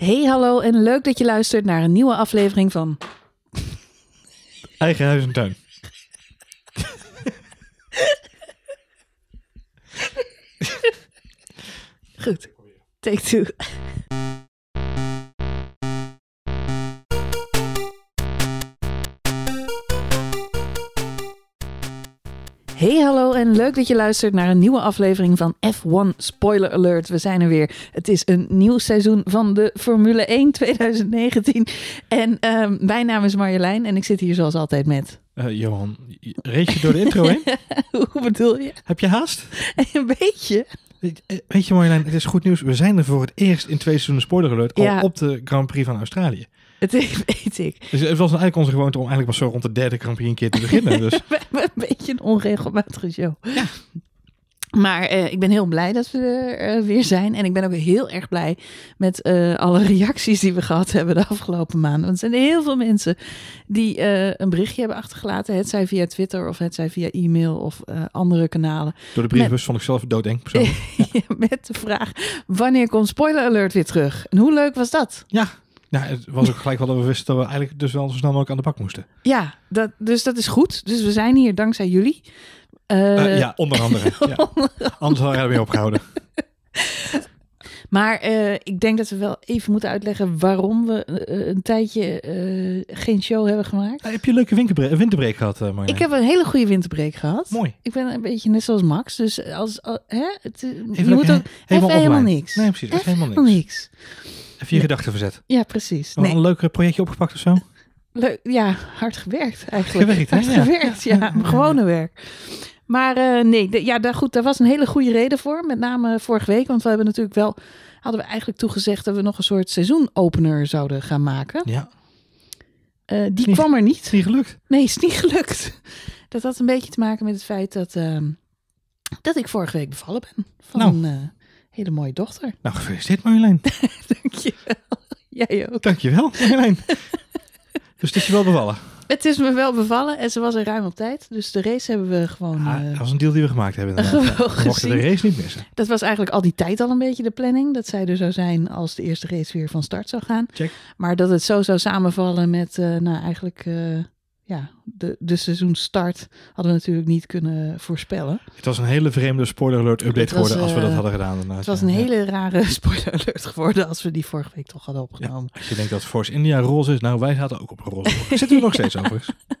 Hey hallo en leuk dat je luistert naar een nieuwe aflevering van... Eigen huis en tuin. Goed, take two. en leuk dat je luistert naar een nieuwe aflevering van F1 Spoiler Alert. We zijn er weer. Het is een nieuw seizoen van de Formule 1 2019. En ehm, mijn naam is Marjolein en ik zit hier zoals altijd met... Eh, Johan, reed je door de intro heen? Hoe bedoel je? Heb je haast? een beetje. Eh, weet je Marjolein, het is goed nieuws. We zijn er voor het eerst in twee seizoenen Spoiler Alert op de Grand Prix van Australië. Het weet ik. Dus het was eigenlijk onze gewoonte om eigenlijk pas zo rond de derde een keer te beginnen. Dus. we hebben een beetje een onregelmatige show. Ja. Maar eh, ik ben heel blij dat we er eh, weer zijn. En ik ben ook heel erg blij met eh, alle reacties die we gehad hebben de afgelopen maanden. Want er zijn heel veel mensen die een berichtje hebben achtergelaten. Het zij via Twitter of het zij via e-mail of andere kanalen. Door de brievenbus met... vond ik zelf doodeng persoonlijk. ja, met de vraag, wanneer komt Spoiler Alert weer terug? En hoe leuk was dat? Ja, nou, het was ook gelijk wel we wisten dat we eigenlijk dus wel zo snel mogelijk aan de bak moesten. Ja, dat, dus dat is goed. Dus we zijn hier dankzij jullie. Eh, eh, ja, onder andere. Anders hadden we weer opgehouden. Maar eh, ik denk dat we wel even moeten uitleggen waarom we een tijdje geen show hebben gemaakt. heb je een leuke winterbreek, gehad, uh, Ik heb een hele goede winterbreek gehad. Mooi. Ik ben een beetje net zoals Max. Dus als, hè, het, je moet ook, helemaal, helemaal niks. Nee, precies. helemaal niks. niks. Even je gedachten verzet. Ja, precies. Nee. Een leuk projectje opgepakt of zo? Leuk, ja, hard gewerkt eigenlijk. Gewerkt, Hard ja. gewerkt, ja. Gewone werk. Maar eh, nee, ja, daar, goed, daar was een hele goede reden voor. Met name eh, vorige week. Want we hebben natuurlijk wel, hadden we eigenlijk toegezegd dat we nog een soort seizoenopener zouden gaan maken. Ja. Eh, die kwam er niet. Is niet gelukt. Nee, is niet gelukt. Dat had een beetje te maken met het feit dat, ehm, dat ik vorige week bevallen ben. Van, nou hele mooie dochter. Nou, gefeliciteerd Marjolein. Dankjewel. Jij ook. Dankjewel Marjolein. dus het is je wel bevallen? Het is me wel bevallen en ze was er ruim op tijd. Dus de race hebben we gewoon... Ah, eh, dat was een deal die we gemaakt hebben. We mochten de race niet missen. Dat was eigenlijk al die tijd al een beetje de planning. Dat zij er zou zijn als de eerste race weer van start zou gaan. Check. Maar dat het zo zou samenvallen met eh, nou, eigenlijk... Eh, ja, de, de seizoenstart hadden we natuurlijk niet kunnen voorspellen. Het was een hele vreemde spoiler alert update geworden als we dat eh, hadden gedaan. Daarnaast. Het was een hele rare spoiler alert geworden als we die vorige week toch hadden opgenomen. Ja, als je denkt dat Force India roze is, nou wij zaten ook op roze. Zitten we nog steeds overigens.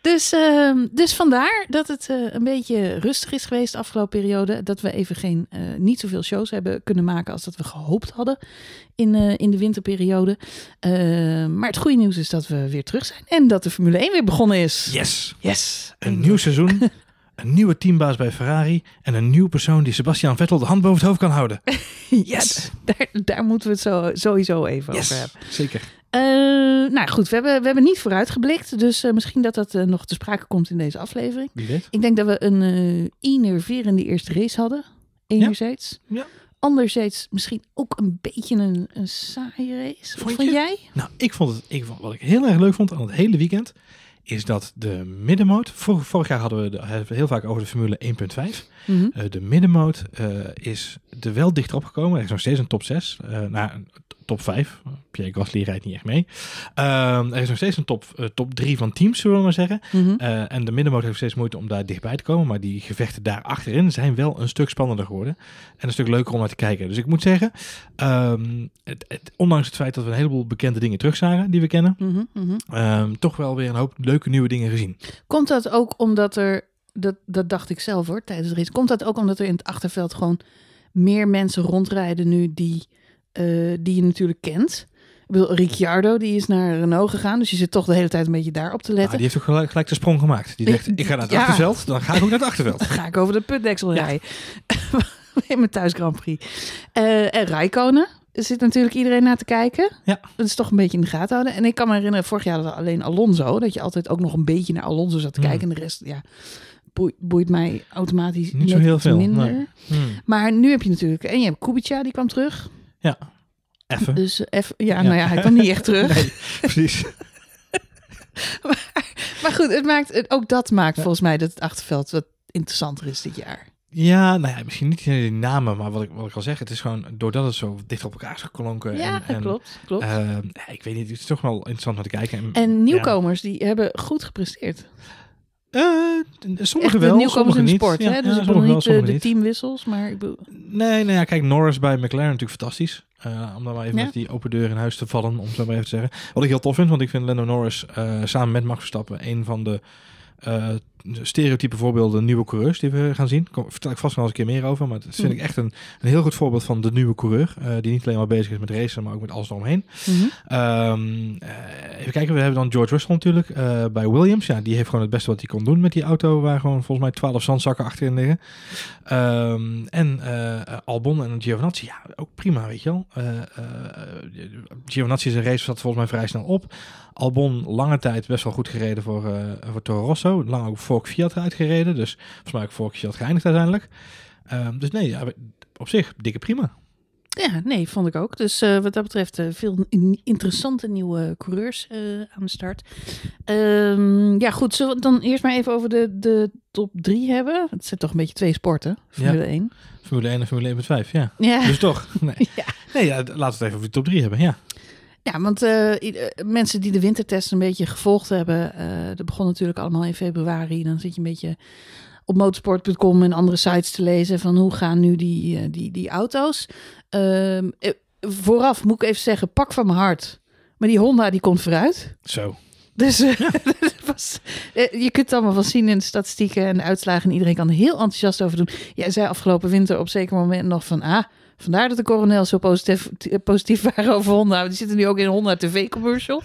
Dus, ehm, dus vandaar dat het eh, een beetje rustig is geweest de afgelopen periode. Dat we even geen, uh, niet zoveel shows hebben kunnen maken als dat we gehoopt hadden in, eh, in de winterperiode. Eh, maar het goede nieuws is dat we weer terug zijn en dat de Formule 1 weer begonnen is. Yes. Yes. Een nieuw seizoen. een nieuwe teambaas bij Ferrari en een nieuwe persoon die Sebastian Vettel de hand boven het hoofd kan houden. yes. daar, daar, moeten we het sowieso even over hebben. Zeker. Eh, nou goed, we hebben, we hebben niet vooruitgeblikt, dus misschien dat dat nog te sprake komt in deze aflevering. Ik denk dat we een uh, enerverende eerste race hadden, enerzijds. Ja. ja anderzijds misschien ook een beetje een, een saaie race. Vond, jij? Nou, ik vond het, ik vond, wat ik heel erg leuk vond aan het hele weekend, is dat de middenmoot, vorig, vorig jaar hadden we, de, heel vaak over de Formule 1.5. Mhm. Eh, de middenmoot eh, is er wel dichter gekomen. Er is nog steeds een top 6. Uh, nou, top 5. Pierre Gasly rijdt niet echt mee. Ehm, er is nog steeds een top, eh, top 3 van teams, zullen we maar zeggen. Mhm. Eh, en de middenmoot heeft steeds moeite om daar dichtbij te komen. Maar die gevechten daar achterin zijn wel een stuk spannender geworden. En een stuk leuker om naar te kijken. Dus ik moet zeggen, ehm, ondanks het feit dat we een heleboel bekende dingen terugzagen die we kennen, mhm, mhm. Ehm, toch wel weer een hoop leuke nieuwe dingen gezien. Komt dat ook omdat er, dat, dat dacht ik zelf hoor tijdens de race, komt dat ook omdat er in het achterveld gewoon meer mensen rondrijden nu die eh, die je natuurlijk kent. Ik Ricciardo die is naar Renault gegaan, dus je zit toch de hele tijd een beetje daarop te letten. Ah, die heeft ook gelijk, de sprong gemaakt. Die dacht, ik ga naar het achterveld, dan ga ik ook naar het achterveld. Dan ga ik over de putdeksel rijden. Ja. in mijn thuis Grand Prix. Uh, en Rijkonen zit natuurlijk iedereen naar te kijken. Ja. Dat is toch een beetje in de gaten houden. En ik kan me herinneren, vorig jaar hadden we alleen Alonso. Dat je altijd ook nog een beetje naar Alonso zat te hmm. kijken. En de rest, ja, boeit, mij automatisch niet zo heel veel minder. Hmm. Maar nu heb je natuurlijk, en je hebt Kubica, die kwam terug. Ja. Dus ja, nou ja, hij kan niet echt terug. Nee, precies. maar, goed, het maakt, ook dat maakt volgens mij dat het achterveld wat interessanter is dit jaar. Ja, nou ja, misschien niet in de namen, maar wat ik, wat ik al zeg, het is gewoon doordat het zo dicht op elkaar is geklonken. Ja, en, klopt. klopt. Eh, ik weet niet, het is toch wel interessant om te kijken. En, en nieuwkomers, die hebben goed gepresteerd. Uh, eh, sommige wel, sommige in niet. sport, Dus ik bedoel niet eh, de, teamwissels, maar ik bedoel... Nee, nou ja, kijk, Norris bij McLaren natuurlijk fantastisch. Eh, om dan maar even met die open deur in huis te vallen, om zo maar even te zeggen. Wat ik heel tof vind, want ik vind Lando Norris eh, samen met Max Verstappen een van de eh, stereotype voorbeelden nieuwe coureurs die we gaan zien. Daar vertel ik vast nog eens een keer meer over. Maar dat vind mm-hmm. ik echt een, een, heel goed voorbeeld van de nieuwe coureur. Eh, die niet alleen maar bezig is met racen, maar ook met alles eromheen. Mm even kijken, we hebben dan George Russell natuurlijk bij Williams. Ja, die heeft gewoon het beste wat hij kon doen met die auto. Waar gewoon volgens mij twaalf zandzakken achterin liggen. Ehm, en Albon en Giovinazzi, ja, ook prima, weet je wel. Giovinazzi zijn race zat volgens mij vrij snel op. Albon lange tijd best wel goed gereden voor, uh, voor Toro Rosso. Lang ook Fork Fiat uitgereden. Dus volgens mij ook Fork Fiat geëindigd uiteindelijk. Ehm, dus nee, ja, op zich dikke prima. Ja, nee, vond ik ook. Dus eh, wat dat betreft eh, veel interessante nieuwe coureurs aan de start. Ehm, ja, goed. Zullen we dan eerst maar even over de, de top drie hebben? Het zijn toch een beetje twee sporten, Formule ja. 1. Formule 1 en Formule 1 met 5, ja. ja. Dus toch? Nee. ja. nee ja, laten we het even over de top drie hebben, ja. Ja, want eh, eh, mensen die de wintertest een beetje gevolgd hebben, uh, dat begon natuurlijk allemaal in februari. Dan zit je een beetje op motorsport.com en andere sites te lezen van hoe gaan nu die, die, die auto's. Ehm, vooraf moet ik even zeggen, pak van mijn hart. Maar die Honda die komt vooruit. Zo. Dus uh, was, je kunt allemaal wel zien in de statistieken en de uitslagen. En iedereen kan er heel enthousiast over doen. Jij zei afgelopen winter op zeker moment nog van... Ah, Vandaar dat de coronel zo positief, positief waren over Honda. Nou, die zitten nu ook in Honda TV-commercial.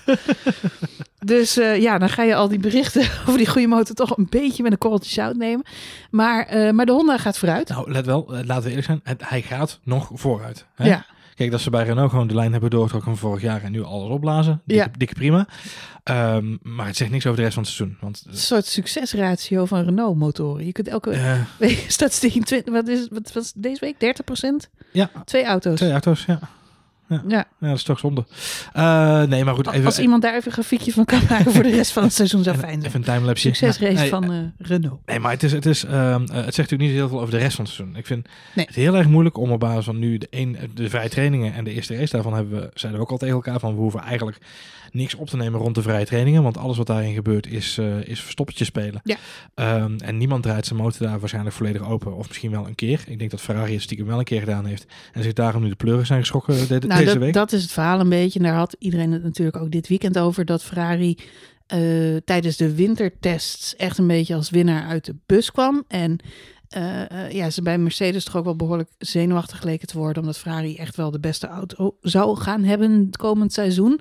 dus eh, ja, dan ga je al die berichten over die goede motor toch een beetje met een korreltje zout nemen. Maar, eh, maar de Honda gaat vooruit. Nou, let wel, eh, laten we eerlijk zijn. hij gaat nog vooruit. Hè? Ja. Kijk, dat ze bij Renault gewoon de lijn hebben doorgetrokken van vorig jaar en nu alles opblazen. Dikke, ja. prima. Ehm, maar het zegt niks over de rest van het seizoen. Want, een soort succesratio van Renault-motoren. Je kunt elke uh, week statistiek, wat is, wat was deze week? 30%? Ja. Twee auto's. Twee auto's, ja. Ja. ja. dat is toch zonde. Eh, nee, maar goed. Even, Als iemand daar even een grafiekje van kan maken voor de rest van het seizoen zou fijn zijn. Even een timelapse. Succesrace van eh, eh, Renault. Nee, maar het, is, het, is, ehm, het zegt natuurlijk niet heel veel over de rest van het seizoen. Ik vind het heel erg moeilijk om op basis van nu de, een, de vrije trainingen en de eerste race daarvan hebben we, zeiden we ook al tegen elkaar van we hoeven eigenlijk niks op te nemen rond de vrije trainingen. Want alles wat daarin gebeurt is, uh, is verstoppertje spelen. Ehm, en niemand draait zijn motor daar waarschijnlijk volledig open. Of misschien wel een keer. Ik denk dat Ferrari het stiekem wel een keer gedaan heeft. En zich daarom nu de pleuren zijn geschrokken de, dat, is het verhaal een beetje. En daar had iedereen het natuurlijk ook dit weekend over. Dat Ferrari eh, tijdens de wintertests echt een beetje als winnaar uit de bus kwam. En eh, eh, ja, ze bij Mercedes toch ook wel behoorlijk zenuwachtig leken te worden. Omdat Ferrari echt wel de beste auto zou gaan hebben het komend seizoen.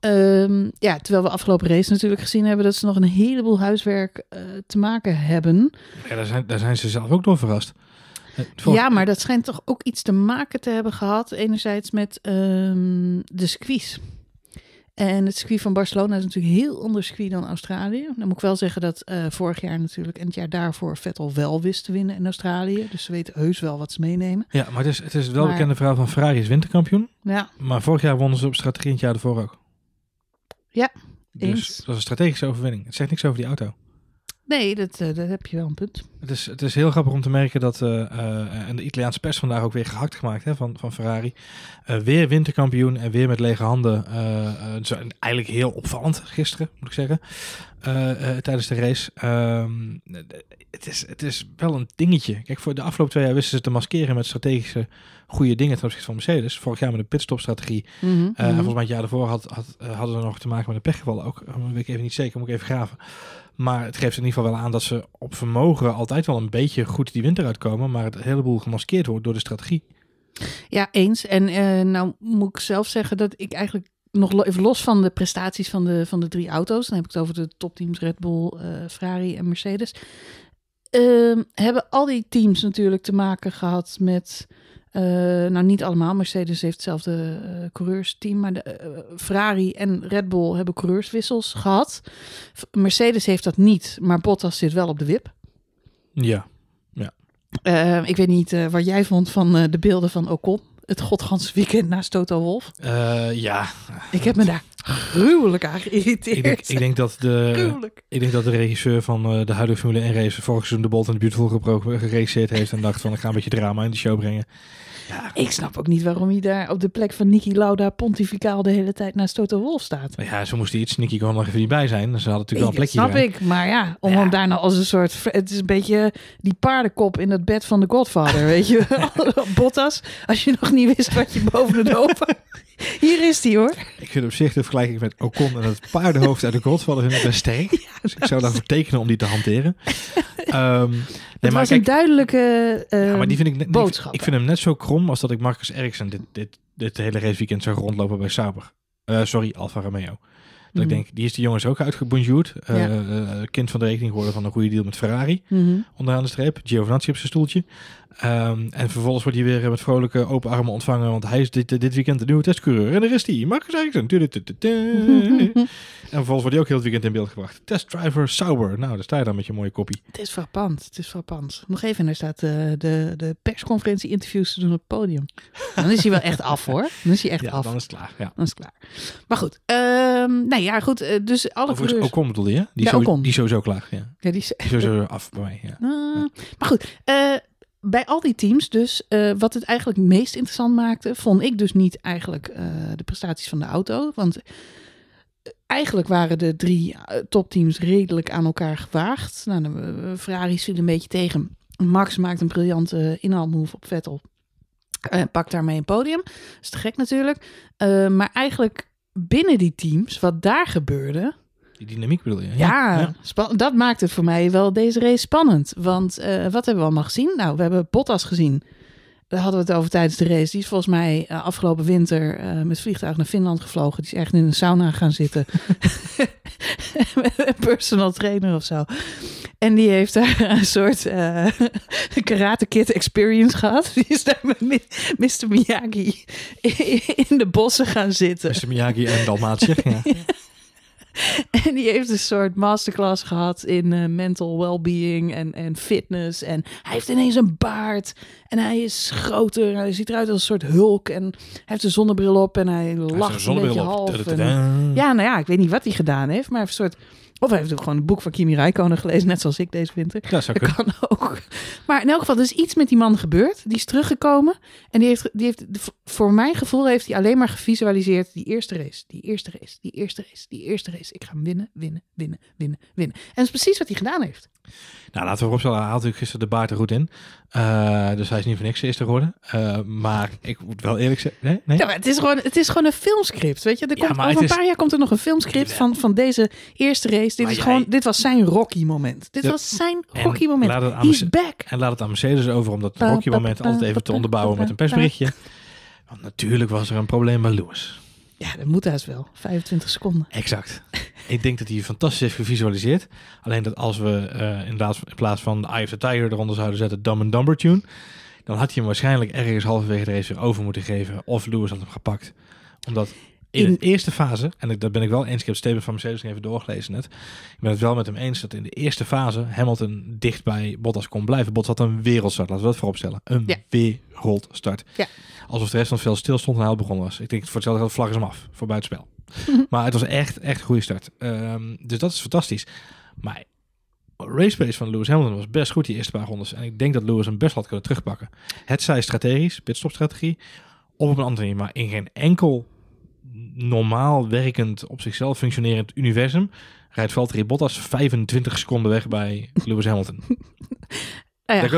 Ehm, ja, terwijl we afgelopen race natuurlijk gezien hebben dat ze nog een heleboel huiswerk te maken hebben. Ja, daar zijn, daar zijn ze zelf ook door verrast. Ja, maar dat schijnt toch ook iets te maken te hebben gehad. Enerzijds met ehm, de squeeze. En het circuit van Barcelona is natuurlijk heel ander circuit dan Australië. Dan moet ik wel zeggen dat eh, vorig jaar natuurlijk en het jaar daarvoor Vettel wel wist te winnen in Australië. Dus ze weten heus wel wat ze meenemen. Ja, maar het is het, is wel welbekende bekende verhaal van Ferrari is winterkampioen. Ja. Maar vorig jaar wonnen ze op strategie en het jaar ervoor ook. Ja, Dus eens. dat was een strategische overwinning. Het zegt niks over die auto. Nee, dat, eh, dat heb je wel een punt. Het is, het is heel grappig om te merken dat, eh, eh, en de Italiaanse pers vandaag ook weer gehakt gemaakt hè, van, van Ferrari. weer winterkampioen en weer met lege handen. eigenlijk heel opvallend gisteren, moet ik zeggen, tijdens de race. Ehm, het, is, het is wel een dingetje. Kijk, voor de afgelopen twee jaar wisten ze te maskeren met strategische goede dingen ten opzichte van Mercedes. Vorig jaar met de pitstopstrategie. Mm -hmm. en mhm. volgens mij het jaar daarvoor had, hadden ze nog te maken met een pechgeval ook. Dat weet ik even niet zeker, moet ik even graven. Maar het geeft in ieder geval wel aan dat ze op vermogen altijd wel een beetje goed die winter uitkomen. Maar het heleboel gemaskeerd wordt door de strategie. Ja, eens. En uh, nou moet ik zelf zeggen dat ik eigenlijk nog even los van de prestaties van de, van de drie auto's. Dan heb ik het over de topteams Red Bull, uh, Ferrari en Mercedes. Ehm, hebben al die teams natuurlijk te maken gehad met eh, nou, niet allemaal. Mercedes heeft hetzelfde eh, coureursteam. Maar de, eh, Ferrari en Red Bull hebben coureurswissels gehad. Mercedes heeft dat niet, maar Bottas zit wel op de wip. Ja, ja. ik weet niet wat jij vond van de beelden van Ocon. Het godgans weekend naast Total Wolf. ja. Ik heb me daar gruwelijk aan geïrriteerd. Ik denk, ik denk dat, de, ik denk dat de regisseur van de huidige Formule 1 race... volgens de Bolt en de Beautiful geproken, heeft... en dacht van, ik ga een beetje drama in de show brengen. Ik snap ook niet waarom hij daar op de plek van Nicky Lauda pontificaal de hele tijd naar Toto Wolf staat. Ja, ze moesten iets. Nicky kon nog even niet bij zijn. Dus ze hadden natuurlijk wel een plekje. Snap ik, maar ja, om hem daar nou als een soort. Het is een beetje die paardenkop in het bed van de Godfather. weet je Bottas, als je nog niet wist wat je boven het open. Hier is die hoor. Ik vind op zich de vergelijking met Ocon en het paardenhoofd uit de Godfather in de best dus ik zou daarvoor tekenen om die te hanteren. Um, Nee, maar was een duidelijke ehm, ik, boodschap. Ik, vind hem net zo krom als dat ik Marcus Eriksen dit, dit, dit hele raceweekend zou rondlopen bij Sauber. Eh, sorry, Alfa Romeo. Dat ik mhm. denk, die is de jongens ook uitgebonjourd. Uh, kind van de rekening geworden van een goede deal met Ferrari. Onder -hmm. Onderaan de streep. Giovinazzi op zijn stoeltje. Ehm, en vervolgens wordt hij weer eh, met vrolijke open armen ontvangen, want hij is dit, eh, dit weekend de nieuwe testcoureur. En er is hij, Marcus Ericsson. en vervolgens wordt hij ook heel het weekend in beeld gebracht. Testdriver Sauber. Nou, daar sta je dan met je mooie kopie. Het is frappant, het is frappant. Nog even, daar er staat eh, de, de persconferentie interviews te doen op het podium. Dan is hij wel echt af hoor. Dan is hij echt ja, af. dan is het klaar. Ja. Dan is het klaar. Maar goed, um, nou ja, goed. Dus alle coureurs... Ocon bedoelde je? Die, ja, zo, die sowieso klaar, ja. ja die, is... zo sowieso af bij mij, ja. Ah, maar goed, eh bij al die teams dus, eh, wat het eigenlijk meest interessant maakte, vond ik dus niet eigenlijk eh, de prestaties van de auto. Want eh, eigenlijk waren de drie topteams redelijk aan elkaar gewaagd. Nou, de Ferrari viel een beetje tegen. Max maakt een briljante inhaalmove op Vettel. Uh, pakt daarmee een podium. Dat is te gek natuurlijk. maar eigenlijk binnen die teams, wat daar gebeurde die dynamiek bedoel je? Ja, dat maakt het voor mij wel deze race spannend. Want eh, wat hebben we allemaal gezien? Nou, we hebben Bottas gezien. Daar hadden we het over tijdens de race. Die is volgens mij eh, afgelopen winter eh, met vliegtuig naar Finland gevlogen. Die is echt in een sauna gaan zitten. met een personal trainer of zo. En die heeft daar een soort uh, karate kid experience gehad. Die is daar met Mr. Miyagi in de bossen gaan zitten. Mr. Miyagi en Dalmatie. Ja. en die heeft een soort masterclass gehad in eh, mental well-being en, en fitness. En hij heeft ineens een baard. En hij is groter. hij ziet eruit als een soort hulk. En hij heeft een zonnebril op en hij lacht hij een, beetje half. ja, nou ja, ik weet niet wat hij gedaan heeft. Maar een soort of hij heeft ook gewoon een boek van Kimi Räikkönen gelezen, net zoals ik deze winter. Ja, dat kan ook. Maar in elk geval, er is iets met die man gebeurd. Die is teruggekomen en die heeft, die heeft, voor mijn gevoel heeft hij alleen maar gevisualiseerd die eerste race, die eerste race, die eerste race, die eerste race. Ik ga winnen, winnen, winnen, winnen, winnen. En dat is precies wat hij gedaan heeft. Nou, laten we Rob hij haalt natuurlijk gisteren de baard er goed in. Eh, dus hij is niet voor niks eerste geworden. Eh, maar ik moet wel eerlijk zeggen... Nee? nee? het, is gewoon, het is gewoon een filmscript, weet je. Er komt, over een paar jaar komt er nog een filmscript van, van deze eerste race. Dit, is gewoon, dit was zijn Rocky-moment. Dit was zijn Rocky-moment. He's back. En laat het aan Mercedes over om dat Rocky-moment altijd even te onderbouwen met een persberichtje. Want natuurlijk was er een probleem bij Lewis. Ja, dat moet haast wel. 25 seconden. Exact. ik denk dat hij fantastisch heeft gevisualiseerd. Alleen dat als we eh, in, plaats, in plaats van de Eye of the Tiger eronder zouden zetten, Dumb and Dumber tune, dan had hij hem waarschijnlijk ergens halverwege de race weer over moeten geven. Of Lewis had hem gepakt. Omdat in de eerste fase, en ik, dat ben ik wel eens, ik heb Steven van Mercedes even doorgelezen net. Ik ben het wel met hem eens dat in de eerste fase Hamilton dicht bij Bottas kon blijven. Bottas had een wereldstart, laten we dat vooropstellen. Een ja. wereldstart. Ja. Alsof de rest van het veel stil stond en hij begonnen was. Ik denk, voor hetzelfde geld vlaggen hem af, voor buitenspel. maar het was echt, echt een goede start. Ehm, dus dat is fantastisch. Maar race pace van Lewis Hamilton was best goed die eerste paar rondes. En ik denk dat Lewis hem best had kunnen terugpakken. Het zij strategisch, pitstopstrategie, of op een andere manier. Maar in geen enkel normaal werkend, op zichzelf functionerend universum rijdt Valtteri Bottas 25 seconden weg bij Lewis Hamilton. Ah ja,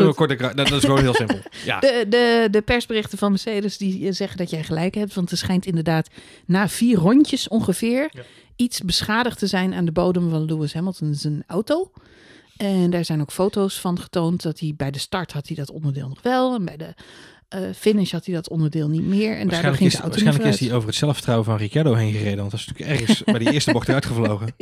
dat, is gewoon heel simpel. Ja. De, de, de, persberichten van Mercedes die zeggen dat jij gelijk hebt. Want er schijnt inderdaad na vier rondjes ongeveer iets beschadigd te zijn aan de bodem van Lewis Hamilton zijn auto. En daar zijn ook foto's van getoond dat hij bij de start had hij dat onderdeel nog wel. En bij de eh, finish had hij dat onderdeel niet meer. En daar ging de auto Waarschijnlijk is hij over het zelfvertrouwen van Ricciardo heen gereden. Want dat is natuurlijk ergens bij die eerste bocht eruit gevlogen.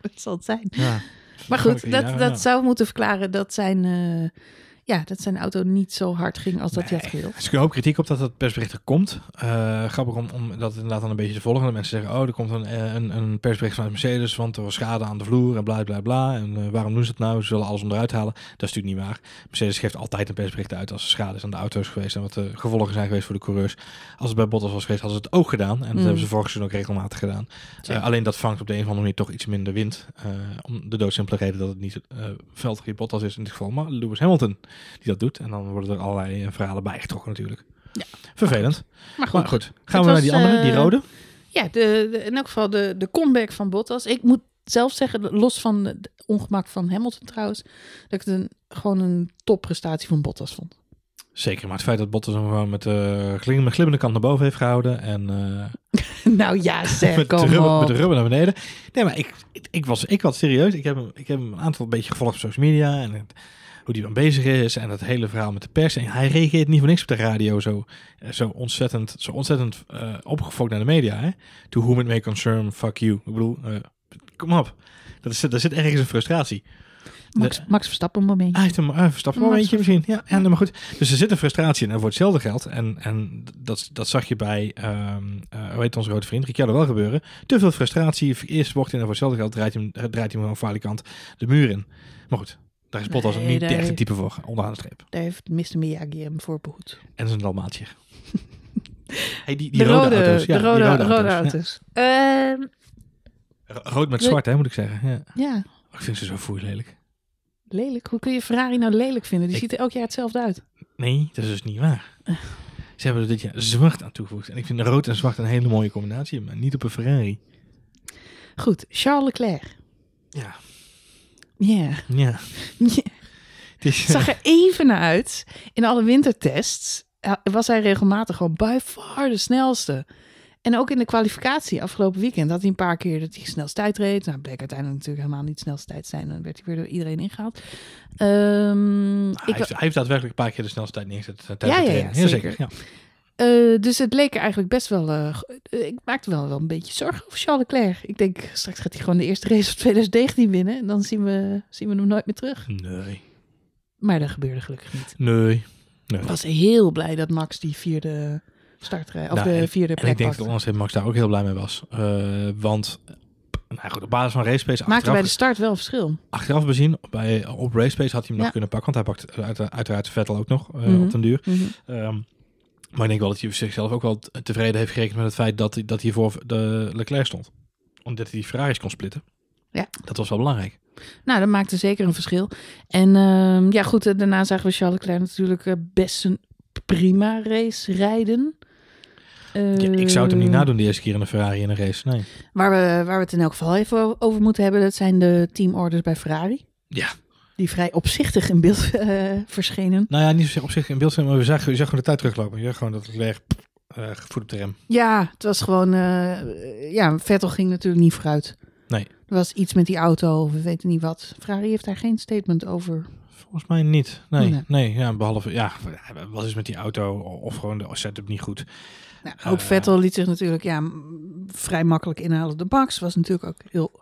dat zal het zijn. Ja, maar goed, dat, dat zou moeten verklaren dat zijn... Eh, ja, dat zijn auto niet zo hard ging als dat je had gewild. Er is een hoop kritiek op dat dat persbericht er komt. Uh, grappig om, om dat inderdaad dan een beetje te volgen. De mensen zeggen, oh, er komt een, eh, een, een persbericht vanuit Mercedes, want er was schade aan de vloer en bla bla bla. En eh, waarom doen ze het nou? Ze zullen alles onderuit halen. Dat is natuurlijk niet waar. Mercedes geeft altijd een persbericht uit als er schade is aan de auto's geweest en wat de gevolgen zijn geweest voor de coureurs. Als het bij Bottas was geweest, hadden ze het ook gedaan. En dat mm. hebben ze vorig seizoen ook regelmatig gedaan. alleen dat vangt op de een of andere manier toch iets minder wind. om de doodsimpele reden dat het niet uh, Bottas is in dit geval, maar Lewis Hamilton die dat doet. En dan worden er allerlei eh, verhalen bijgetrokken natuurlijk. Ja. Vervelend. Maar goed, goed gaan we naar die andere, die eh, rode? Ja, de, in elk geval de, de comeback van Bottas. Ik moet zelf zeggen, los van het ongemak van Hamilton trouwens, dat ik het een, gewoon een topprestatie van Bottas vond. Zeker, maar het feit dat Bottas hem gewoon met, de eh, glim, glimmende kant naar boven heeft gehouden en... nou ja, zeg, met, de rubber, met de rubber naar beneden. Nee, maar ik, ik, was, ik was serieus. Ik heb, hem, ik heb hem een aantal beetje gevolgd op social media en hoe die dan bezig is en dat hele verhaal met de pers. En hij reageert niet voor niks op de radio zo, eh, zo ontzettend, zo ontzettend uh, opgefokt naar de media. Hè? To whom it may concern, fuck you. Ik bedoel, eh, kom op. Dat is, daar zit ergens een frustratie. Max, de, Max Verstappen momentje. Hij heeft een uh, Verstappen momentje misschien. Ja, en, maar goed. Dus er zit een frustratie in en voor hetzelfde geld. En, en dat, dat zag je bij, um, uh, hoe onze grote vriend, Ricciardo wel gebeuren. Te veel frustratie, eerst wordt in en voor hetzelfde geld draait hij, draait hij hem gewoon valikant de muur in. Maar goed, daar is Bottas nee, niet de type voor, onderaan de Daar heeft Mr. Miyagi hem voorbehoed. En zijn dalmaatje. hey, die, die de rode, rode, auto's. de rode, rode, rode auto's. Ehm, rood met zwart, hè, moet ik zeggen. Ja. ja. Oh, ik vind ze zo voer lelijk. Lelijk? Hoe kun je Ferrari nou lelijk vinden? Die ziet er elk jaar hetzelfde uit. Nee, dat is dus niet waar. Ze hebben er dit jaar zwart aan toegevoegd. En ik vind rood en zwart een hele mooie combinatie, maar niet op een Ferrari. Goed, Charles Leclerc. Ja. Ja. Ja. Het zag eh, er even naar uit. In alle wintertests eh, was hij regelmatig gewoon by far de snelste. En ook in de kwalificatie afgelopen weekend had hij een paar keer dat hij snelst tijd reed. Nou, bleek uiteindelijk natuurlijk helemaal niet snelste tijd zijn. Dan werd hij weer door iedereen ingehaald. Ehm, nou, hij, heeft, hij, heeft, daadwerkelijk een paar keer de snelste tijd neergezet. Eh, ja, ja, zeker. Ja. Eh, dus het leek eigenlijk best wel. Eh, eh, ik maakte wel, wel een beetje zorgen over Charles Leclerc. Ik denk, straks gaat hij gewoon de eerste race van 2019 winnen. En dan zien we, zien we hem nooit meer terug. Nee. Maar dat gebeurde gelukkig niet. Nee. Ik was heel blij dat Max die vierde startrij. Of nou, de vierde plek. En ik denk dat ons Max daar ook heel blij mee was. want. Nou goed, op basis van Racepace... Maakte bij de start wel verschil. Achteraf bezien, bij, op Racepace had hij hem nog kunnen pakken. Want hij pakt uiteraard Vettel ook nog mhm. op den duur. Mm maar ik denk wel dat hij zichzelf ook wel tevreden heeft gerekend met het feit dat, dat hij voor de Leclerc stond. Omdat hij die Ferraris kon splitten. Ja. Dat was wel belangrijk. Nou, dat maakte zeker een verschil. En ehm, ja, goed, eh, daarna zagen we Charles Leclerc natuurlijk eh, best een prima race rijden. ik zou het hem niet ehm, nadoen de eerste keer in een Ferrari in een race, nee. Waar we, waar we het in elk geval even over moeten hebben, dat zijn de teamorders bij Ferrari. Ja, die vrij opzichtig in beeld eh, verschenen. Nou ja, niet zozeer opzichtig in beeld zijn, maar we zagen, we zagen de tijd teruglopen. Je gewoon dat het leeg uh, eh, op de rem. Ja, het was gewoon... Uh, ja, Vettel ging natuurlijk niet vooruit. Nee. Er was iets met die auto, we weten niet wat. Ferrari heeft daar geen statement over. Volgens mij niet. Nee, nee. nee ja, behalve, ja, wat is met die auto? Of gewoon de setup niet goed. Nou, ook ah, Vettel liet zich natuurlijk ja, vrij makkelijk inhalen. De box was natuurlijk ook heel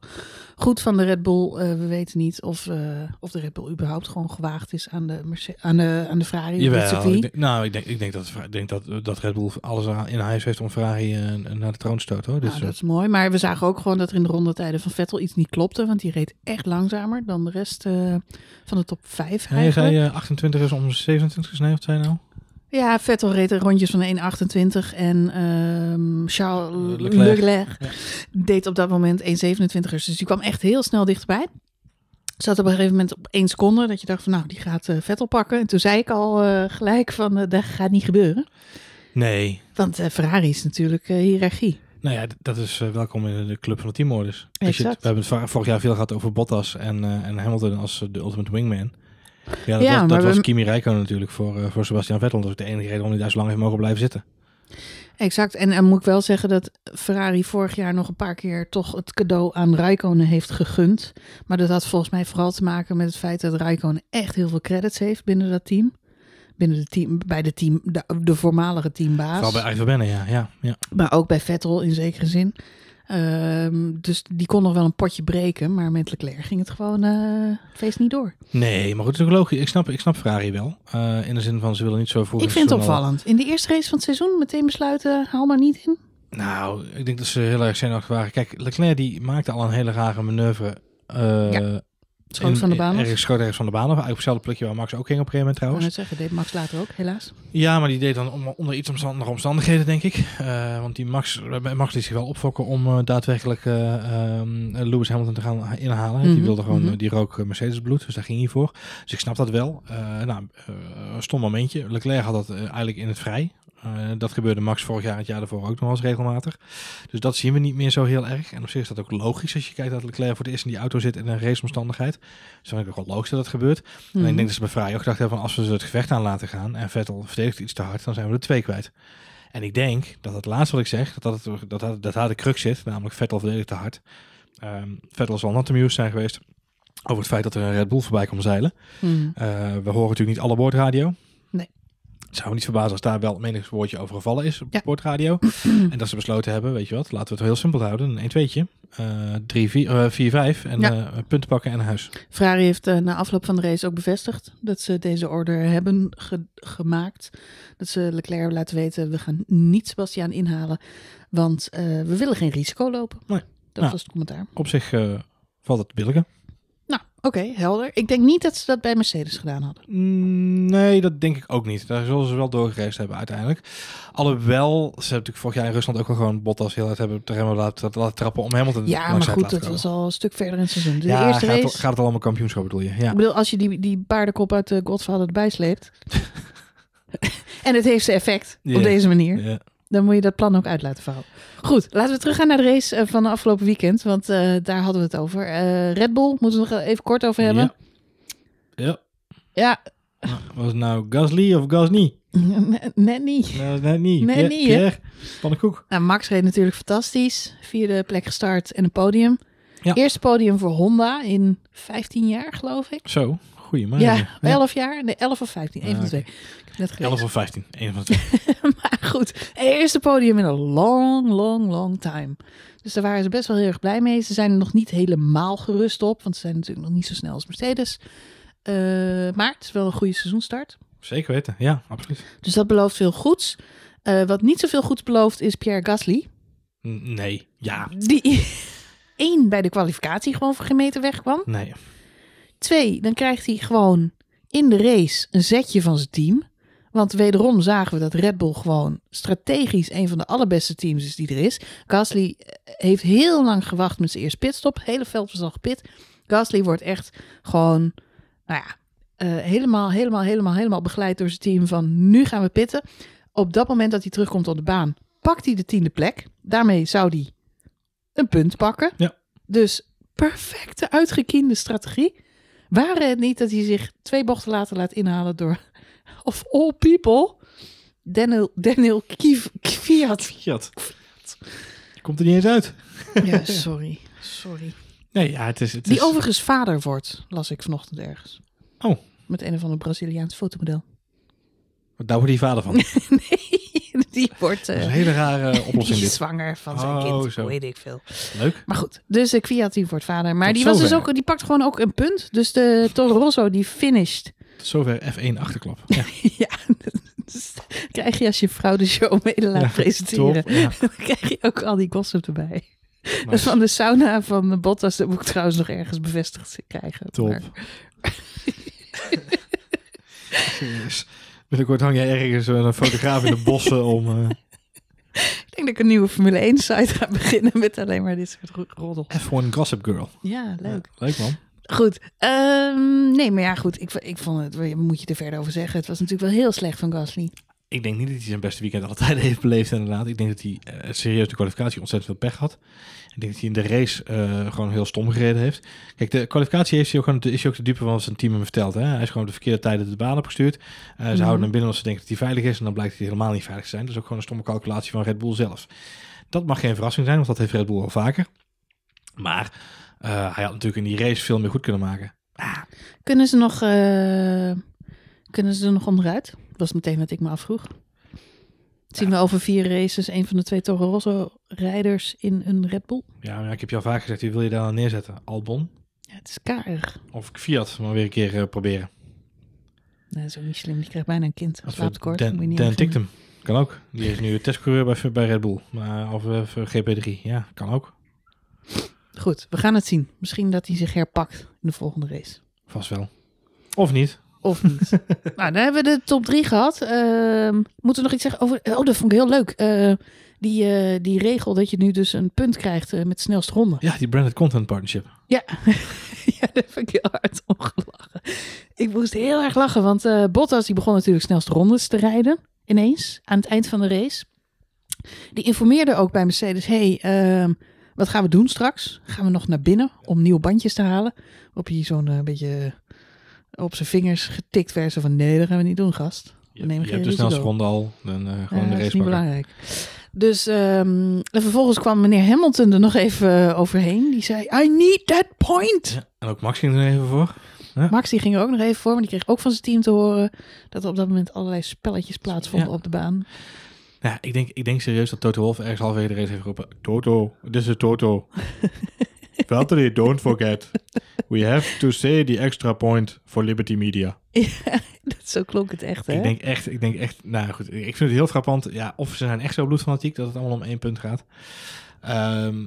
goed van de Red Bull. Eh, we weten niet of, eh, of de Red Bull überhaupt gewoon gewaagd is aan de, Merce aan de, aan de Ferrari. Jawel, ik denk, nou, ik denk, ik denk, dat, ik denk dat, dat Red Bull alles in huis heeft om Ferrari eh, naar de troon te stoten. Hoor. Dus, nou, dat is mooi. Maar we zagen ook gewoon dat er in de rondetijden van Vettel iets niet klopte. Want die reed echt langzamer dan de rest van de top 5 eigenlijk. Nee, 28 is om 27 is of zijn nou? Ja, Vettel reed rondjes van 1,28 en um, Charles Leclerc, deed op dat moment 1,27 Dus die kwam echt heel snel dichterbij. Zat op een gegeven moment op één seconde dat je dacht van nou, die gaat uh, Vettel pakken. En toen zei ik al eh, gelijk van eh, dat gaat niet gebeuren. Nee. Want Ferrari is natuurlijk hiërarchie. Nou ja, dat is welkom in de club van de teamorders. We hebben het vorig jaar veel gehad over Bottas en, en Hamilton als de ultimate wingman. Ja, dat, was, Kimi Räikkönen natuurlijk voor, eh, voor Sebastian Vettel. Dat is de enige reden waarom hij daar zo lang heeft mogen blijven zitten. Exact. En, dan moet ik wel zeggen dat Ferrari vorig jaar nog een paar keer toch het cadeau aan Räikkönen heeft gegund. Maar dat had volgens mij vooral te maken met het feit dat Räikkönen echt heel veel credits heeft binnen dat team. Binnen de team, bij de, team, de, voormalige teambaas. Vooral bij Ivan Bennen, ja, ja, ja. Maar ook bij Vettel in zekere zin. Ehm, dus die kon nog wel een potje breken, maar met Leclerc ging het gewoon eh, feest niet door. Nee, maar goed, het is ook logisch. Ik snap, ik snap Ferrari wel. Eh, in de zin van ze willen niet zo voor. Ik vind het opvallend. In de eerste race van het seizoen meteen besluiten, haal maar niet in. Nou, ik denk dat ze heel erg zenuwachtig waren. Kijk, Leclerc die maakte al een hele rare manoeuvre. Eh, ja. Schoot van de baan af? Ergens schoot ergens van de baan op hetzelfde plekje waar Max ook ging op een gegeven moment trouwens. Ik kan het zeggen, deed Max later ook, helaas. Ja, maar die deed dan onder iets omstandige omstandigheden, denk ik. Eh, want die Max, Max liet zich wel opfokken om eh, daadwerkelijk uh, Lewis Hamilton te gaan inhalen. Die mhm, wilde gewoon, mhm. die rook Mercedes bloed, dus daar ging hij voor. Dus ik snap dat wel. nou, stom momentje. Leclerc had dat eigenlijk in het vrij. Eh, dat gebeurde Max vorig jaar, het jaar daarvoor ook nog wel eens regelmatig. Dus dat zien we niet meer zo heel erg. En op zich is dat ook logisch als je kijkt dat Leclerc voor het eerst in die auto zit in een raceomstandigheid. Dus dan ik ook wel logisch dat dat gebeurt. En ik mhm. denk dat ze bij Ferrari ook gedacht hebben van als we ze het gevecht aan laten gaan en Vettel verdedigt iets te hard, dan zijn we er twee kwijt. En ik denk dat het laatste wat ik zeg, dat dat, dat, dat, daar de crux zit, namelijk Vettel verdedigt te hard. Ehm, Vettel zal not amused zijn geweest over het feit dat er een Red Bull voorbij komt zeilen. Mhm. Eh, we horen natuurlijk niet alle boordradio. Nee zou niet verbazen als daar wel menig woordje over gevallen is op ja. Sportradio. en dat ze besloten hebben, weet je wat, laten we het heel simpel houden. Een 1 e 2tje eh, vier, 4 eh, en ja. Eh, punten pakken en naar huis. Ferrari heeft na afloop van de race ook bevestigd dat ze deze order hebben gemaakt. Dat ze Leclerc laten weten, we gaan niet Sebastian inhalen, want we willen geen risico lopen. Dat nou, was het commentaar. Op zich valt het billigen. Oké, helder. Ik denk niet dat ze dat bij Mercedes gedaan hadden. Mm, nee, dat denk ik ook niet. Daar zullen ze wel doorgegeven hebben uiteindelijk. Alhoewel, ze hebben natuurlijk vorig jaar in Rusland ook wel gewoon Bottas heel hard hebben te remmen laten, laten trappen om Hamilton ja, maar goed, dat was al een stuk verder in het seizoen. De ja, eerste gaat, race... gaat het allemaal kampioenschap bedoel je? Ja. Ik bedoel, als je die, die paardenkop uit de eh, Godfather erbij sleept... en het heeft zijn effect op deze manier. Ja. Dan moet je dat plan ook uit laten Goed, laten we teruggaan naar de race eh, van de afgelopen weekend. Want eh, daar hadden we het over. Eh, Red Bull, moeten we nog even kort over hebben. Ja. Ja. Was het nou Gasly of Gasly? Nou, net, niet. net niet. Net Pier, niet, Pier, Max reed natuurlijk fantastisch. Vierde plek gestart en een podium. Ja. Eerste podium voor Honda in 15 jaar, geloof ik. Zo, goeie man. Ja, 11 jaar. Nee, 11 of 15. Ah, een van de twee. Ik heb net 11 of 15. een van de twee. goed, eerste podium in een long, long, long time. Dus daar waren ze best wel heel erg blij mee. Ze zijn er nog niet helemaal gerust op, want ze zijn natuurlijk nog niet zo snel als Mercedes. Eh, maar het is wel een goede seizoenstart. Zeker weten, ja, absoluut. Dus dat belooft veel goeds. Eh, wat niet zoveel goeds belooft is Pierre Gasly. Nee, ja. Die één bij de kwalificatie gewoon voor geen meter wegkwam. Nee. Twee, dan krijgt hij gewoon in de race een zetje van zijn team. Want wederom zagen we dat Red Bull gewoon strategisch een van de allerbeste teams is die er is. Gasly eh, heeft heel lang gewacht met zijn eerste pitstop. Hele veld was al gepit. Gasly wordt echt gewoon, nou ja, eh, helemaal, helemaal, helemaal, helemaal begeleid door zijn team van nu gaan we pitten. Op dat moment dat hij terugkomt op de baan, pakt hij de tiende plek. Daarmee zou hij een punt pakken. Ja. Dus perfecte uitgekiende strategie. Waren het niet dat hij zich twee bochten later laat inhalen door of all people, Daniel, Daniel Kiv, Kviat. Kviat. komt er niet eens uit. ja, sorry. Sorry. Nee, ja, het is, het Die overigens vader wordt, las ik vanochtend ergens. Oh. Met een of ander Braziliaans fotomodel. Daar wordt hij vader van? nee, die wordt... dat is een eh, hele rare oplossing. Die is zwanger van zijn oh, kind, zo. weet ik veel. Leuk. Maar goed, dus uh, eh, Kwiat die wordt vader. Maar die, was dus ook, die pakt gewoon ook een punt. Dus de Toro Rosso die finisht zover F1 achterklap. Ja, ja dus krijg je als je vrouw de show mee laat presenteren, dan krijg je ook al die gossip erbij. Nice. Dus van de sauna van Bottas, dat moet ik trouwens nog ergens bevestigd krijgen. Top. Binnenkort hang jij ergens een fotograaf in de bossen om... Eh, ik denk dat ik een nieuwe Formule 1 site ga beginnen met alleen maar dit soort roddel. F1 Gossip Girl. Ja, leuk. Ja, leuk man. Goed. Ehm, nee, maar ja, goed. Ik, ik vond het, moet je er verder over zeggen. Het was natuurlijk wel heel slecht van Gasly. Ik denk niet dat hij zijn beste weekend altijd heeft beleefd, inderdaad. Ik denk dat hij eh, serieus de kwalificatie ontzettend veel pech had. Ik denk dat hij in de race eh, gewoon heel stom gereden heeft. Kijk, de kwalificatie heeft hij ook gewoon, is hij ook de dupe van zijn team hem verteld. Hè? Hij is gewoon de verkeerde tijden de baan opgestuurd. Uh, ze mhm. houden hem binnen als ze denken dat hij veilig is. En dan blijkt hij helemaal niet veilig te zijn. Dat is ook gewoon een stomme calculatie van Red Bull zelf. Dat mag geen verrassing zijn, want dat heeft Red Bull al vaker. Maar eh, hij had natuurlijk in die race veel meer goed kunnen maken. Ah. Kunnen, ze nog, eh, kunnen ze er nog onderuit? Dat was meteen wat ik me afvroeg. Zien we over vier races een van de twee Toro Rosso-rijders in een Red Bull? Ja, maar ik heb je al vaak gezegd, wie wil je daar dan neerzetten? Albon? Ja, het is karig. Of Fiat, maar weer een keer uh, proberen. Nou, zo niet slim. Die krijgt bijna een kind. Als kort. Dan, dan tikt hem. Kan ook. Die is nu testcoureur bij, bij Red Bull. Maar, of, of GP3. Ja, kan ook. Goed, we gaan het zien. Misschien dat hij zich herpakt in de volgende race. Vast wel. Of niet. Of niet. nou, dan hebben we de top 3 gehad. Ehm, moeten we nog iets zeggen over... Oh, dat vond ik heel leuk. Eh, die, eh, die regel dat je nu dus een punt krijgt eh, met snelste ronde. Ja, die branded content partnership. Ja, ja daar vind ik heel hard om gelachen. Ik moest heel erg lachen, want Bottas die begon natuurlijk snelste rondes te rijden. Ineens, aan het eind van de race. Die informeerde ook bij Mercedes... hey, ehm, wat gaan we doen straks? Gaan we nog naar binnen om nieuwe bandjes te halen? Op je zo'n eh, beetje eh, op zijn vingers getikt werd. van nee, dat gaan we niet doen, gast. Je, nemen je geen hebt de dus snelste al, dan eh, gewoon de race Dat is niet belangrijk. Dus ehm, vervolgens kwam meneer Hamilton er nog even overheen. Die zei, I need that point. en ook Max ging er even voor. Ja. Max die ging er ook nog even voor, maar die kreeg ook van zijn team te horen dat er op dat moment allerlei spelletjes plaatsvonden op de baan. Nou, ik denk, ik denk serieus dat Toto Wolf ergens halverwege de race heeft geroepen. Toto, dit is Toto. Valtteri, don't forget. We have to say the extra point for Liberty Media. Ja, zo klonk het echt, hè? Ik denk echt, ik denk echt, nou goed, ik vind het heel frappant. Ja, of ze zijn echt zo bloedfanatiek dat het allemaal om één punt gaat. Ehm,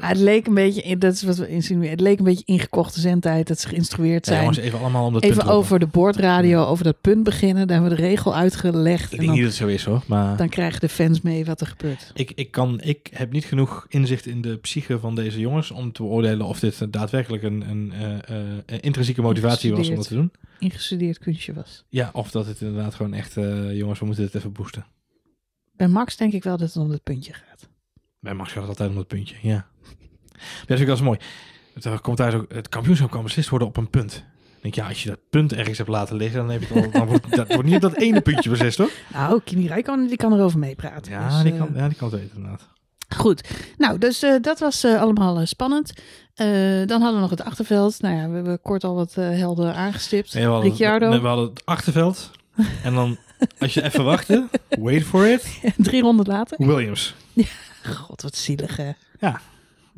ah, het leek een beetje, dat is wat we insinueren, het leek een beetje ingekochte zendtijd dat ze geïnstrueerd zijn. Ja, jongens, even allemaal om dat even over de boordradio, over dat punt beginnen. Daar hebben we de regel uitgelegd. Ik denk dan, niet dat het zo is hoor. Maar dan krijgen de fans mee wat er gebeurt. Ik, ik, kan, ik heb niet genoeg inzicht in de psyche van deze jongens om te beoordelen of dit daadwerkelijk een, een, eh, eh, intrinsieke motivatie was om dat te doen. Ingestudeerd kunstje was. Ja, of dat het inderdaad gewoon echt, eh, jongens, we moeten dit even boosten. Bij Max denk ik wel dat het om het puntje gaat. Bij Max gaat altijd om dat puntje, ja. Dat vind ik wel mooi. Het, eh, komt het kampioenschap kan beslist worden op een punt. denk, ja, als je dat punt ergens hebt laten liggen, dan, heb je al, dan wordt, dat wordt niet dat ene puntje beslist, hoor. Nou, Kimi Rijkan, die kan erover meepraten. Ja, dus, die kan, eh, ja, die kan het weten, inderdaad. Goed, nou, dus eh, dat was allemaal spannend. dan hadden we nog het achterveld. Nou ja, we hebben kort al wat helden aangestipt. Nee, we, hadden, we hadden het achterveld. en dan, als je even wachtte, wait for it. Drie ronden later. Williams. Ja. God, wat zielig hè. Ja.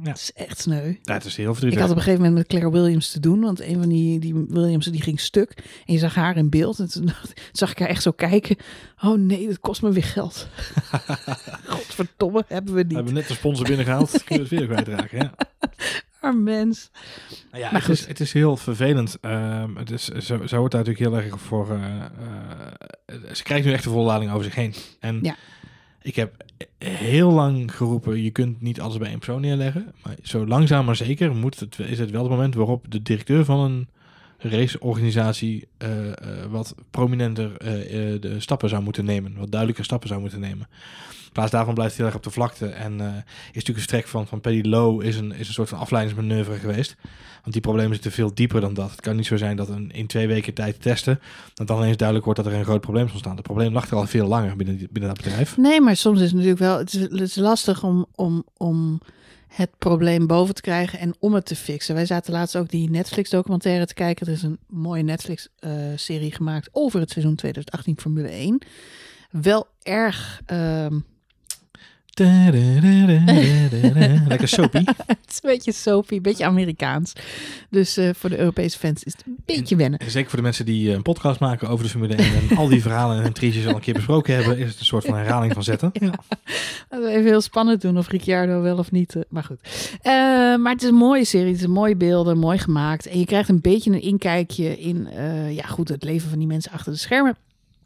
Ja. Het is echt sneu. Ja, het is heel verdrietig. Ik had op een gegeven moment met Claire Williams te doen, want een van die, die Williams die ging stuk. En je zag haar in beeld en toen zag ik haar echt zo kijken. Oh nee, dat kost me weer geld. Godverdomme, hebben we niet. We hebben net de sponsor binnengehaald, gehaald. kunnen we het weer kwijtraken. Ja. Arm mens. Nou ja, Het, is, het is heel vervelend. Um, het is, zo, zo wordt daar natuurlijk heel erg voor... Eh, eh, ze krijgt nu echt de volle lading over zich heen. En ja. ik heb heel lang geroepen, je kunt niet alles bij één persoon neerleggen. Maar zo langzaam maar zeker moet het, is het wel het moment waarop de directeur van een raceorganisatie eh, eh, wat prominenter eh, de stappen zou moeten nemen, wat duidelijker stappen zou moeten nemen. In plaats daarvan blijft hij heel erg op de vlakte. En eh, is natuurlijk een strek van, van Paddy Low is een, is een soort van afleidingsmanoeuvre geweest. Want die problemen zitten veel dieper dan dat. Het kan niet zo zijn dat een, in twee weken tijd testen, dat dan eens duidelijk wordt dat er een groot probleem is ontstaan. Het probleem lag er al veel langer binnen, binnen dat bedrijf. Nee, maar soms is het natuurlijk wel, het is, lastig om, om, om het probleem boven te krijgen en om het te fixen. Wij zaten laatst ook die Netflix-documentaire te kijken. Er is een mooie Netflix-serie eh, gemaakt over het seizoen 2018 Formule 1. Wel erg ehm, Lekker soapy. het is een beetje soapy, een beetje Amerikaans. Dus voor de Europese fans is het een beetje wennen. zeker voor de mensen die een podcast maken over de Formule 1 en al die verhalen en triestjes al een keer besproken hebben, is het een soort van herhaling van zetten. Ja. ja. even heel spannend doen of Ricciardo wel of niet. Maar goed. maar het is een mooie serie, het is mooie beelden, mooi gemaakt. En je krijgt een beetje een inkijkje in ja, goed, het leven van die mensen achter de schermen.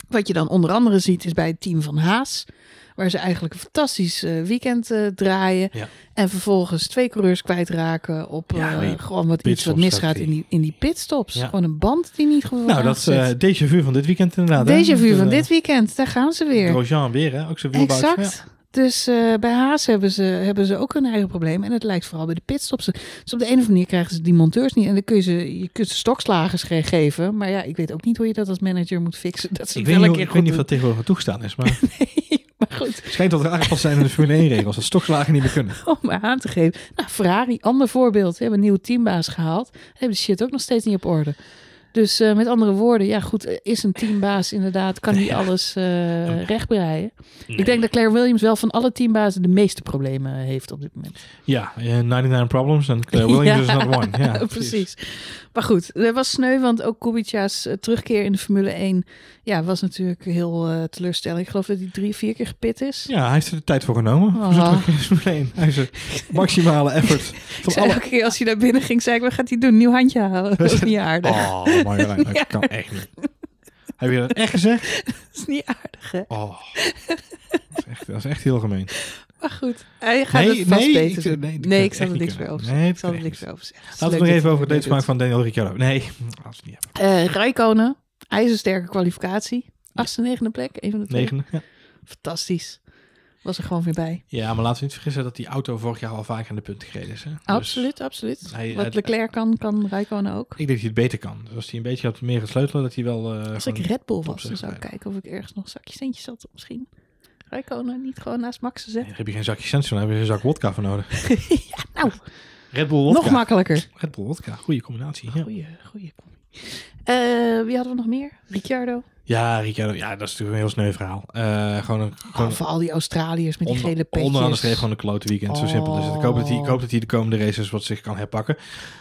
Wat je dan onder andere ziet is bij het team van Haas. Waar ze eigenlijk een fantastisch eh, weekend eh, draaien. En vervolgens twee coureurs kwijtraken op eh, gewoon wat iets wat misgaat in die, in die pitstops. Gewoon een band die niet goed Nou, dat is déjà vu van dit weekend inderdaad. Déjà vu van dit weekend, daar gaan ze weer. Grosjean weer, hè? Ook zo'n wielbouw. Exact. Dus bij Haas hebben ze, hebben ze ook hun eigen probleem. En het lijkt vooral bij de pitstops. Dus op de een of andere manier krijgen ze die monteurs niet. En dan kun je ze, je kunt stokslagers geven. Maar ja, ik weet ook niet hoe je dat als manager moet fixen. Dat ik weet niet, ik weet niet wat tegenwoordig toegestaan is. Maar... nee. goed. Schijnt dat er aangepast zijn in de Formule 1 regels. Dat stokslagen niet meer kunnen. Om maar aan te geven. Nou, Ferrari, ander voorbeeld. We hebben een nieuwe teambaas gehaald. hebben de shit ook nog steeds niet op orde. Dus eh, met andere woorden, ja goed, is een teambaas inderdaad, kan niet alles uh, rechtbreien? Ik denk dat Claire Williams wel van alle teambazen de meeste problemen heeft op dit moment. Ja, eh, 99 problems en Claire Williams is one. Ja, precies. Maar goed, dat was sneu, want ook Kubica's eh, terugkeer in de Formule 1 ja, was natuurlijk heel uh, teleurstellend. Ik geloof dat hij drie, vier keer gepit is. Ja, hij heeft er de tijd voor genomen. Ah. Formule 1. Hij is er maximale effort. elke keer als hij naar binnen ging, zei ik, wat gaat hij doen? Nieuw handje halen. Dat is niet aardig. Oh, maar dat kan echt niet. Heb je dat echt gezegd? Dat is niet aardig, hè? Oh, echt, dat is echt heel gemeen. Maar goed, hij gaat nee, het vast nee, beter ik, doen. Nee, ik zal er niks meer over zeggen. ik zal er niks meer over zeggen. Laten we nog even over het smaak van Daniel Ricciardo. Nee, als niet hebben. Uh, Rijkonen, ijzersterke kwalificatie. Achtste, negende plek, een van de twee. Negende, Fantastisch. Was er gewoon weer bij. Ja, maar laten we niet vergissen dat die auto vorig jaar al vaak aan de punten gereden is. Hè? Dus absoluut, absoluut. Wat Leclerc kan, kan Rijkonen ook. Ik denk dat hij het beter kan. Dus als hij een beetje had meer gesleutelen, dat hij wel... Eh, als ik Red Bull was, dan zou ik kijken of ik ergens nog zakjes centjes zat, misschien. Rijkonen niet gewoon naast Max gezet? heb je geen zakje centen, dan heb je een zak wodka voor nodig. ja, nou. Red Bull wodka. Nog makkelijker. Red Bull wodka, goede combinatie. Ja. Goeie, eh, wie hadden we nog meer? Ricciardo? Ja, Ricciardo. Ja, dat is natuurlijk een heel sneu verhaal. Eh, gewoon een, oh, voor al die Australiërs met die hele gele petjes. Onder andere gewoon een klote weekend. Zo simpel is het. Ik hoop, dat hij, ik hoop dat hij de komende races wat zich kan herpakken.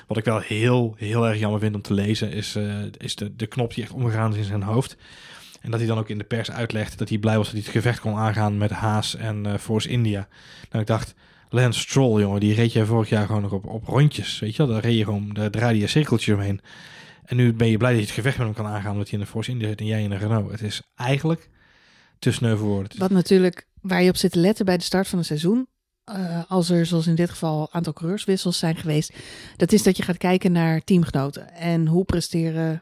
Wat ik wel heel, heel erg jammer vind om te lezen... is, eh, is de, de knop die echt omgegaan is in zijn hoofd. En dat hij dan ook in de pers uitlegde dat hij blij was dat hij het gevecht kon aangaan met Haas en eh, Force India. Nou, ik dacht, Lance Stroll, jongen, die reed je vorig jaar gewoon nog op, op rondjes. Weet je wel, daar reed je om daar draaide je cirkeltjes omheen. En nu ben je blij dat je het gevecht met hem kan aangaan omdat hij in de Force India zit en jij in de Renault. Het is eigenlijk te sneu voor Wat natuurlijk, waar je op zit te letten bij de start van het seizoen, eh, als er zoals in dit geval aantal coureurswissels zijn geweest, dat is dat je gaat kijken naar teamgenoten en hoe presteren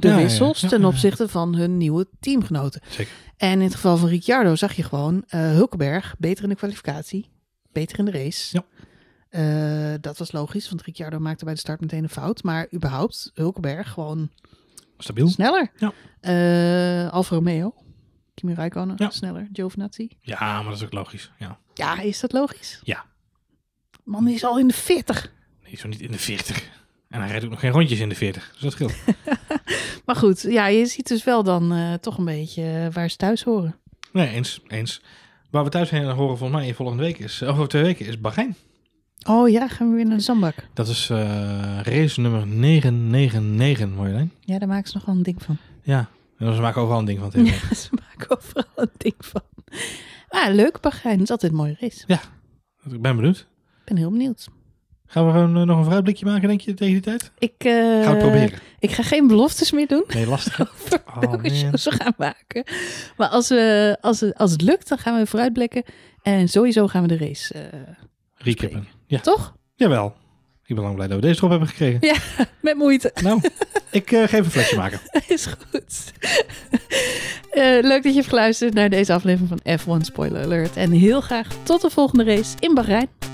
de wissels ten opzichte van hun nieuwe teamgenoten. Zeker. En in het geval van Ricciardo zag je gewoon uh, Hulkenberg beter in de kwalificatie, beter in de race. Uh, dat was logisch, want Ricciardo maakte bij de start meteen een fout. Maar überhaupt, Hulkenberg gewoon Stabiel. sneller. Ja. Eh, Alfa Romeo, Kimi Räikkönen, sneller. Giovinazzi. Ja, maar dat is ook logisch. Ja, ja is dat logisch? Ja. Man, is al in de 40. Nee, zo niet in de 40. En hij rijdt ook nog geen rondjes in de 40, dus dat scheelt. maar goed, ja, je ziet dus wel dan eh, toch een beetje eh, waar ze thuis horen. Nee, eens, eens. Waar we thuis heen horen volgens mij volgende week is, over twee weken, is Bahrein. Oh ja, gaan we weer naar de zandbak. Dat is eh, race nummer 999, Marjolein. Ja, daar maken ze nog wel een ding van. Ja, en ze maken overal een ding van. Ja, ze maken overal een ding van. Maar ah, leuk, Bahrein is altijd een mooie race. Ja, ik ben benieuwd. Ik ben heel benieuwd. Gaan we gewoon eh, nog een vooruitblikje maken, denk je, tegen die tijd? Ik, uh, het proberen. Ik ga geen beloftes meer doen. Nee, lastig. over oh, welke zo shows we gaan maken. Maar als, we, als, het, als het lukt, dan gaan we vooruitblikken. En sowieso gaan we de race uh, eh, recappen. Ja. Toch? Jawel. Ik ben lang blij dat we deze erop hebben gekregen. Ja, met moeite. Nou, ik geef een flesje maken. Is goed. leuk dat je hebt geluisterd naar deze aflevering van F1 Spoiler Alert. En heel graag tot de volgende race in Bahrein.